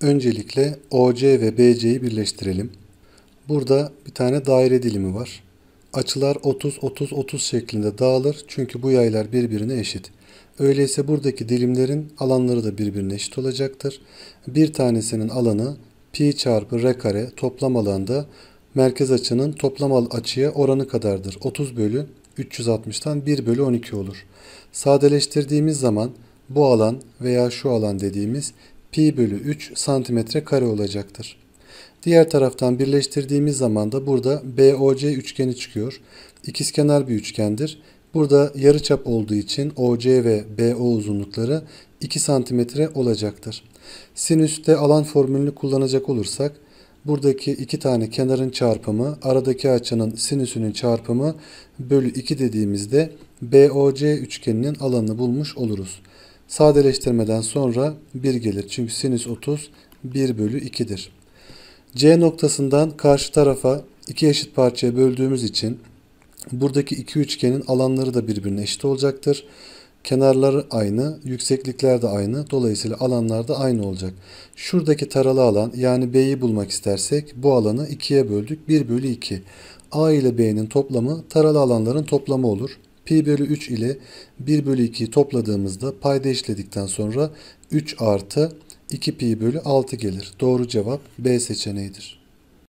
Öncelikle OC ve BC'yi birleştirelim. Burada bir tane daire dilimi var. Açılar 30-30-30 şeklinde dağılır çünkü bu yaylar birbirine eşit. Öyleyse buradaki dilimlerin alanları da birbirine eşit olacaktır. Bir tanesinin alanı pi çarpı r kare toplam alanda merkez açının toplam açıya oranı kadardır. 30 bölü 360'tan 1 bölü 12 olur. Sadeleştirdiğimiz zaman bu alan veya şu alan dediğimiz pi bölü 3 santimetre kare olacaktır. Diğer taraftan birleştirdiğimiz zaman da burada BOC üçgeni çıkıyor. İkizkenar bir üçgendir. Burada yarıçap olduğu için OC ve BO uzunlukları 2 santimetre olacaktır. Sinüste alan formülünü kullanacak olursak buradaki iki tane kenarın çarpımı aradaki açının sinüsünün çarpımı bölü 2 dediğimizde BOC üçgeninin alanını bulmuş oluruz. Sadeleştirmeden sonra 1 gelir. Çünkü sinüs 30 1 bölü 2'dir. C noktasından karşı tarafa iki eşit parçaya böldüğümüz için buradaki iki üçgenin alanları da birbirine eşit olacaktır. Kenarları aynı, yükseklikler de aynı. Dolayısıyla alanlar da aynı olacak. Şuradaki taralı alan yani B'yi bulmak istersek bu alanı 2'ye böldük. 1 bölü 2. A ile B'nin toplamı taralı alanların toplamı olur pi bölü 3 ile 1 bölü 2'yi topladığımızda payda işledikten sonra 3 artı 2 pi bölü 6 gelir. Doğru cevap B seçeneğidir.